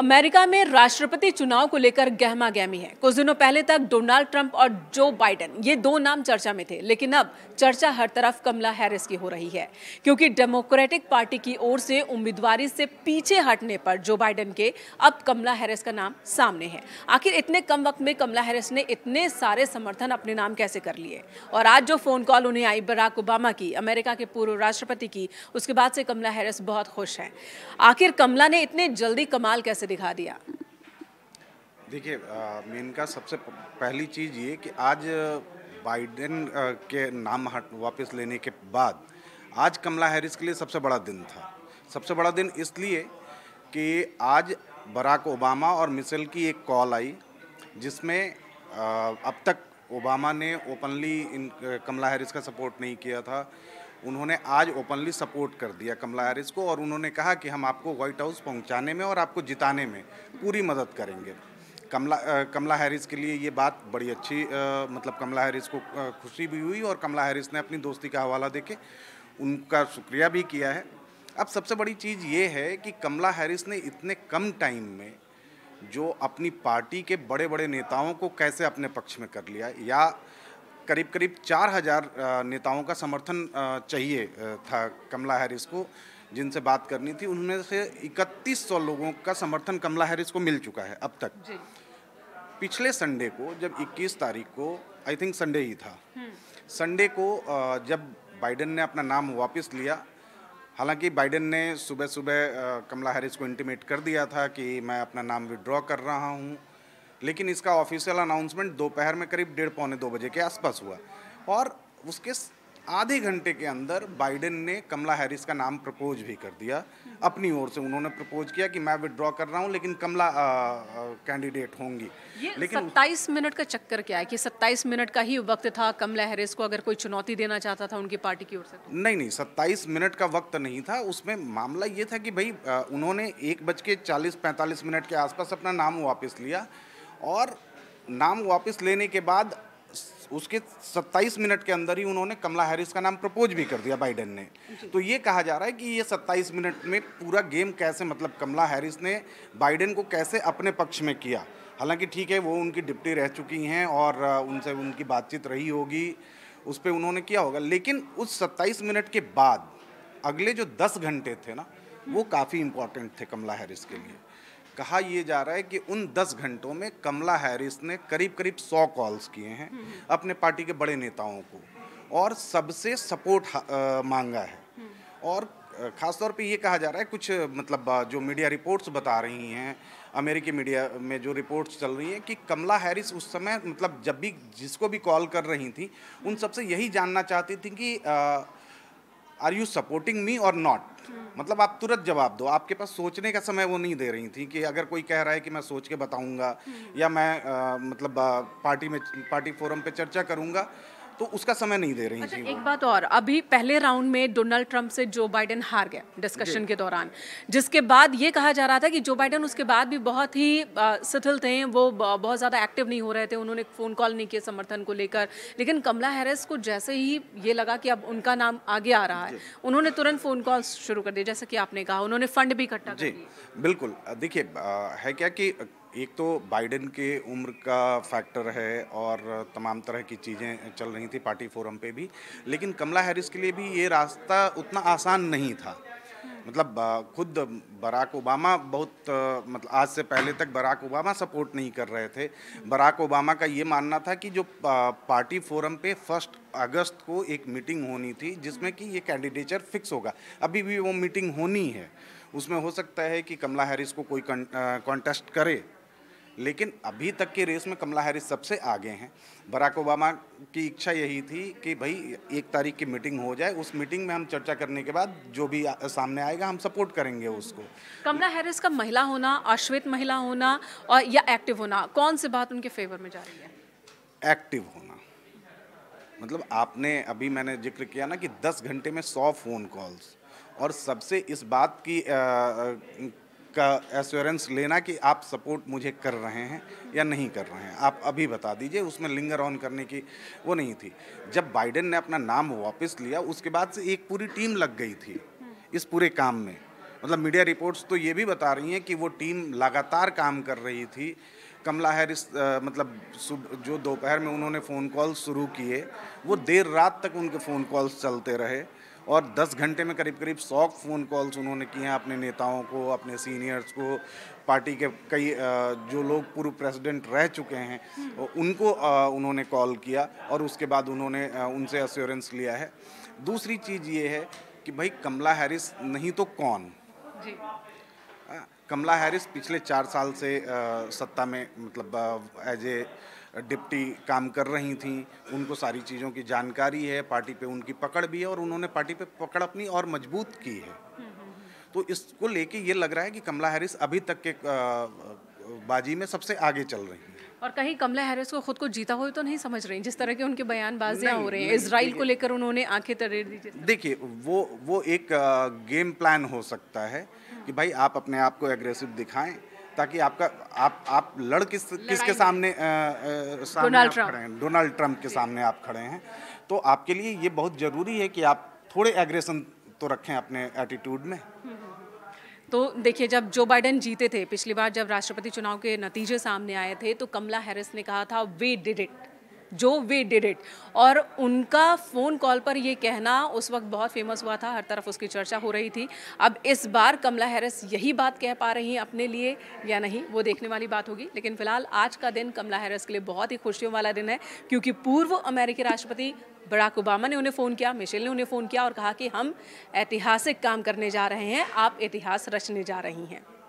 America में राष्ट्रपति चुनाव को लेकर गहमा गहमी है कुछ दिनों पहले तक डोनाल्ड ट्रंप और जो बाइडेन ये दो नाम चर्चा में थे लेकिन अब चर्चा हर तरफ कमला हैरिस की हो रही है क्योंकि डेमोक्रेटिक पार्टी की ओर से उम्मीदवारी से पीछे हटने पर जो बाइडेन के अब कमला हैरिस का नाम सामने है आखिर इतने कम वक्त में कमला हैरिस ने इतने सारे समर्थन अपने नाम कैसे कर लिए और आज जो फोन कॉल उन्हें आई बराक ओबामा की अमेरिका के पूर्व राष्ट्रपति की उसके बाद से कमला हैरिस बहुत खुश हैं आखिर कमला ने इतने जल्दी कमाल कैसे दिखा दिया देखिए मेनका सबसे पहली चीज़ ये कि आज बाइडेन के नाम हट वापस लेने के बाद आज कमला हैरिस के लिए सबसे बड़ा दिन था सबसे बड़ा दिन इसलिए कि आज बराक ओबामा और मिसेल की एक कॉल आई जिसमें अब तक ओबामा ने ओपनली इन कमला हैरिस का सपोर्ट नहीं किया था उन्होंने आज ओपनली सपोर्ट कर दिया कमला हैरिस को और उन्होंने कहा कि हम आपको व्हाइट हाउस पहुंचाने में और आपको जिताने में पूरी मदद करेंगे कमला आ, कमला हैरिस के लिए ये बात बड़ी अच्छी आ, मतलब कमला हैरिस को खुशी भी हुई और कमला हैरिस ने अपनी दोस्ती का हवाला देके उनका शुक्रिया भी किया है अब सबसे बड़ी चीज़ ये है कि कमला हैरिस ने इतने कम टाइम में जो अपनी पार्टी के बड़े बड़े नेताओं को कैसे अपने पक्ष में कर लिया या करीब करीब चार हजार नेताओं का समर्थन चाहिए था कमला हैरिस को जिनसे बात करनी थी उनमें से 3100 लोगों का समर्थन कमला हैरिस को मिल चुका है अब तक पिछले संडे को जब 21 तारीख को आई थिंक संडे ही था हम्म। संडे को जब बाइडेन ने अपना नाम वापस लिया हालांकि बाइडेन ने सुबह सुबह कमला हैरिस को इंटीमेट कर दिया था कि मैं अपना नाम विड्रॉ कर रहा हूँ लेकिन इसका ऑफिशियल अनाउंसमेंट दोपहर में करीब डेढ़ पौने दो बजे के आसपास हुआ और उसके आधे घंटे के अंदर बाइडेन ने कमला हैरिस का नाम प्रपोज भी कर दिया अपनी ओर से उन्होंने प्रपोज किया कि मैं विदड्रॉ कर रहा हूं लेकिन कमला कैंडिडेट होंगी ये लेकिन सत्ताईस मिनट का चक्कर क्या है कि सत्ताईस मिनट का ही वक्त था कमला हैरिस को अगर कोई चुनौती देना चाहता था उनकी पार्टी की ओर से तो? नहीं नहीं सत्ताईस मिनट का वक्त नहीं था उसमें मामला ये था कि भाई उन्होंने एक बज के मिनट के आसपास अपना नाम वापस लिया और नाम वापस लेने के बाद उसके 27 मिनट के अंदर ही उन्होंने कमला हैरिस का नाम प्रपोज भी कर दिया बाइडेन ने तो ये कहा जा रहा है कि ये 27 मिनट में पूरा गेम कैसे मतलब कमला हैरिस ने बाइडेन को कैसे अपने पक्ष में किया हालांकि ठीक है वो उनकी डिप्टी रह चुकी हैं और उनसे उनकी बातचीत रही होगी उस पर उन्होंने किया होगा लेकिन उस सत्ताईस मिनट के बाद अगले जो दस घंटे थे ना वो काफ़ी इंपॉर्टेंट थे कमला हैरिस के लिए कहा यह जा रहा है कि उन 10 घंटों में कमला हैरिस ने करीब करीब 100 कॉल्स किए हैं अपने पार्टी के बड़े नेताओं को और सबसे सपोर्ट मांगा है और खासतौर पे ये कहा जा रहा है कुछ मतलब जो मीडिया रिपोर्ट्स बता रही हैं अमेरिकी मीडिया में जो रिपोर्ट्स चल रही हैं कि कमला हैरिस उस समय मतलब जब भी जिसको भी कॉल कर रही थी उन सबसे यही जानना चाहती थी कि uh, are you supporting me or not मतलब आप तुरंत जवाब दो आपके पास सोचने का समय वो नहीं दे रही थी कि अगर कोई कह रहा है कि मैं सोच के बताऊंगा या मैं आ, मतलब आ, पार्टी में पार्टी फोरम पे चर्चा करूंगा तो उसका समय नहीं दे रही अच्छा, एक बात और अभी पहले राउंड में डोनाल्ड ट्रंप से जो बाइडेन हार गया डिस्कशन के दौरान जिसके बाद ये कहा जा रहा था कि जो बाइडेन उसके बाद भी बहुत ही शिथिल थे वो बहुत ज़्यादा एक्टिव नहीं हो रहे थे उन्होंने फ़ोन कॉल नहीं किए समर्थन को लेकर लेकिन कमला हैरिस को जैसे ही ये लगा कि अब उनका नाम आगे आ रहा है उन्होंने तुरंत फ़ोन कॉल शुरू कर दिए जैसे कि आपने कहा उन्होंने फंड भी इकट्ठा जी बिल्कुल देखिए है क्या कि एक तो बाइडेन के उम्र का फैक्टर है और तमाम तरह की चीज़ें चल रही थी पार्टी फोरम पे भी लेकिन कमला हैरिस के लिए भी ये रास्ता उतना आसान नहीं था मतलब खुद बराक ओबामा बहुत मतलब आज से पहले तक बराक ओबामा सपोर्ट नहीं कर रहे थे बराक ओबामा का ये मानना था कि जो पार्टी फोरम पे फर्स्ट अगस्त को एक मीटिंग होनी थी जिसमें कि ये कैंडिडेचर फिक्स होगा अभी भी वो मीटिंग होनी है उसमें हो सकता है कि कमला हैरिस को कोई कॉन्टेस्ट करे लेकिन अभी तक के रेस में कमला हैरिस सबसे आगे हैं बराक ओबामा की इच्छा यही थी कि भाई एक तारीख की मीटिंग हो जाए उस मीटिंग में हम चर्चा करने के बाद जो भी सामने आएगा हम सपोर्ट करेंगे उसको कमला हैरिस का महिला होना अश्वेत महिला होना और या एक्टिव होना कौन सी बात उनके फेवर में जा रही है एक्टिव होना मतलब आपने अभी मैंने जिक्र किया ना कि दस घंटे में सौ फ़ोन कॉल्स और सबसे इस बात की आ, का एश्योरेंस लेना कि आप सपोर्ट मुझे कर रहे हैं या नहीं कर रहे हैं आप अभी बता दीजिए उसमें लिंगर ऑन करने की वो नहीं थी जब बाइडेन ने अपना नाम वापस लिया उसके बाद से एक पूरी टीम लग गई थी इस पूरे काम में मतलब मीडिया रिपोर्ट्स तो ये भी बता रही हैं कि वो टीम लगातार काम कर रही थी कमला हैरिस मतलब जो दोपहर में उन्होंने फ़ोन कॉल शुरू किए वो देर रात तक उनके फ़ोन कॉल्स चलते रहे और 10 घंटे में करीब करीब 100 फ़ोन कॉल्स उन्होंने किए हैं अपने नेताओं को अपने सीनियर्स को पार्टी के कई जो लोग पूर्व प्रेसिडेंट रह चुके हैं हम्म। उनको उन्होंने कॉल किया और उसके बाद उन्होंने उनसे अश्योरेंस लिया है दूसरी चीज़ ये है कि भाई कमला हैरिस नहीं तो कौन जी हाँ, कमला हैरिस पिछले चार साल से सत्ता में मतलब एज ए डिप्टी काम कर रही थी उनको सारी चीज़ों की जानकारी है पार्टी पे उनकी पकड़ भी है और उन्होंने पार्टी पे पकड़ अपनी और मजबूत की है तो इसको लेके ये लग रहा है कि कमला हैरिस अभी तक के बाजी में सबसे आगे चल रही है और कहीं कमला हैरिस को खुद को जीता हुआ तो नहीं समझ रही जिस तरह के उनके बयानबाजियां हो रही हैं इसराइल को लेकर उन्होंने आंखें तरेर दी देखिए वो वो एक गेम प्लान हो सकता है कि भाई आप अपने आप को एग्रेसिव दिखाएं ताकि आपका आप आप लड़ किस किसके सामने डोनाल्ड डोनाल्ड ट्रंप के सामने आप खड़े हैं तो आपके लिए ये बहुत ज़रूरी है कि आप थोड़े एग्रेशन तो रखें अपने एटीट्यूड में तो देखिए जब जो बाइडन जीते थे पिछली बार जब राष्ट्रपति चुनाव के नतीजे सामने आए थे तो कमला हैरिस ने कहा था वे डिड इट जो वे डिड इट और उनका फ़ोन कॉल पर ये कहना उस वक्त बहुत फेमस हुआ था हर तरफ उसकी चर्चा हो रही थी अब इस बार कमला हैरिस यही बात कह पा रही हैं अपने लिए या नहीं वो देखने वाली बात होगी लेकिन फिलहाल आज का दिन कमला हैरिस के लिए बहुत ही खुशियों वाला दिन है क्योंकि पूर्व अमेरिकी राष्ट्रपति बराक ओबामा ने उन्हें फ़ोन किया मिशेल ने उन्हें फ़ोन किया और कहा कि हम ऐतिहासिक काम करने जा रहे हैं आप इतिहास रचने जा रही हैं